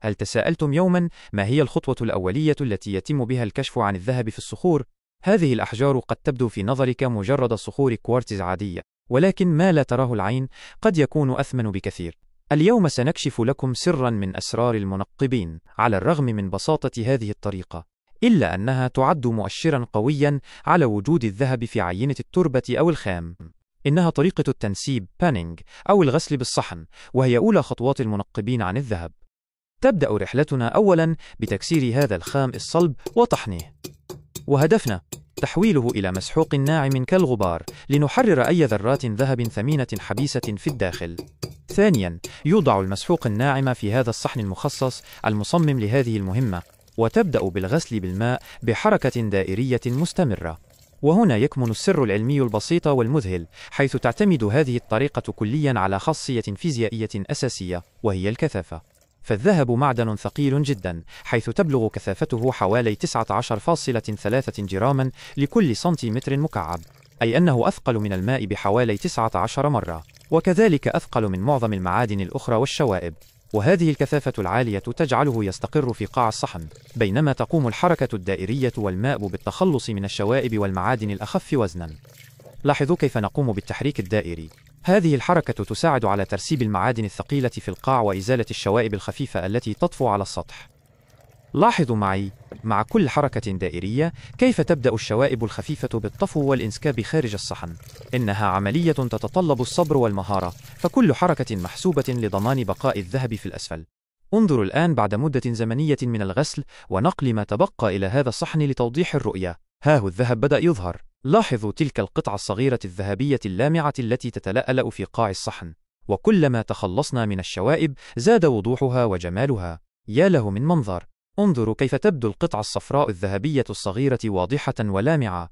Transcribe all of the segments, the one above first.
هل تساءلتم يوما ما هي الخطوة الأولية التي يتم بها الكشف عن الذهب في الصخور؟ هذه الأحجار قد تبدو في نظرك مجرد صخور كوارتز عادية، ولكن ما لا تراه العين قد يكون أثمن بكثير. اليوم سنكشف لكم سرا من أسرار المنقبين، على الرغم من بساطة هذه الطريقة، إلا أنها تعد مؤشرا قويا على وجود الذهب في عينة التربة أو الخام. إنها طريقة التنسيب بانينج أو الغسل بالصحن، وهي أولى خطوات المنقبين عن الذهب. تبدأ رحلتنا أولا بتكسير هذا الخام الصلب وطحنه وهدفنا تحويله إلى مسحوق ناعم كالغبار لنحرر أي ذرات ذهب ثمينة حبيسة في الداخل ثانيا يوضع المسحوق الناعم في هذا الصحن المخصص المصمم لهذه المهمة وتبدأ بالغسل بالماء بحركة دائرية مستمرة وهنا يكمن السر العلمي البسيط والمذهل حيث تعتمد هذه الطريقة كليا على خاصية فيزيائية أساسية وهي الكثافة فالذهب معدن ثقيل جدا حيث تبلغ كثافته حوالي 19.3 جراما لكل سنتيمتر مكعب أي أنه أثقل من الماء بحوالي 19 مرة وكذلك أثقل من معظم المعادن الأخرى والشوائب وهذه الكثافة العالية تجعله يستقر في قاع الصحن بينما تقوم الحركة الدائرية والماء بالتخلص من الشوائب والمعادن الأخف وزنا لاحظوا كيف نقوم بالتحريك الدائري هذه الحركة تساعد على ترسيب المعادن الثقيلة في القاع وإزالة الشوائب الخفيفة التي تطفو على السطح. لاحظوا معي مع كل حركة دائرية كيف تبدأ الشوائب الخفيفة بالطفو والإنسكاب خارج الصحن. إنها عملية تتطلب الصبر والمهارة، فكل حركة محسوبة لضمان بقاء الذهب في الأسفل. انظروا الآن بعد مدة زمنية من الغسل ونقل ما تبقى إلى هذا الصحن لتوضيح الرؤية. هاه الذهب بدأ يظهر. لاحظوا تلك القطعة الصغيرة الذهبية اللامعة التي تتلألأ في قاع الصحن وكلما تخلصنا من الشوائب زاد وضوحها وجمالها يا له من منظر انظروا كيف تبدو القطعة الصفراء الذهبية الصغيرة واضحة ولامعة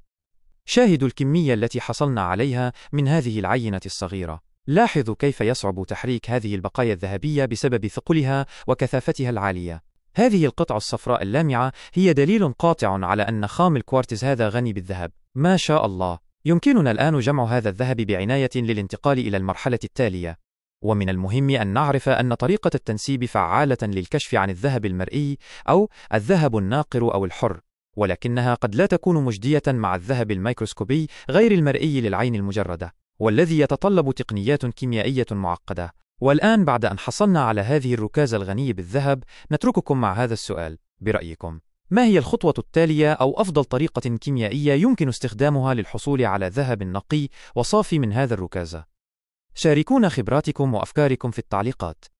شاهدوا الكمية التي حصلنا عليها من هذه العينة الصغيرة لاحظوا كيف يصعب تحريك هذه البقايا الذهبية بسبب ثقلها وكثافتها العالية هذه القطعة الصفراء اللامعة هي دليل قاطع على أن خام الكوارتز هذا غني بالذهب ما شاء الله يمكننا الآن جمع هذا الذهب بعناية للانتقال إلى المرحلة التالية ومن المهم أن نعرف أن طريقة التنسيب فعالة للكشف عن الذهب المرئي أو الذهب الناقر أو الحر ولكنها قد لا تكون مجدية مع الذهب الميكروسكوبي غير المرئي للعين المجردة والذي يتطلب تقنيات كيميائية معقدة والآن بعد أن حصلنا على هذه الركاز الغني بالذهب نترككم مع هذا السؤال برأيكم ما هي الخطوة التالية أو أفضل طريقة كيميائية يمكن استخدامها للحصول على ذهب نقي وصافي من هذا الركازة؟ شاركونا خبراتكم وأفكاركم في التعليقات